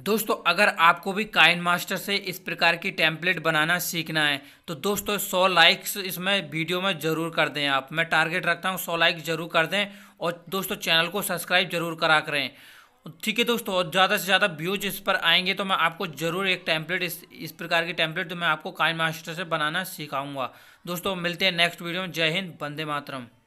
दोस्तों अगर आपको भी काइन मास्टर से इस प्रकार की टेम्पलेट बनाना सीखना है तो दोस्तों 100 लाइक्स इसमें वीडियो में ज़रूर कर दें आप मैं टारगेट रखता हूँ 100 लाइक ज़रूर कर दें और दोस्तों चैनल को सब्सक्राइब जरूर करा करें ठीक है दोस्तों और ज़्यादा से ज़्यादा व्यूज इस पर आएंगे तो मैं आपको ज़रूर एक टैंपलेट इस इस प्रकार की टैंपलेट तो मैं आपको काइन मास्टर से बनाना सिखाऊंगा दोस्तों मिलते हैं नेक्स्ट वीडियो में जय हिंद बंदे मातरम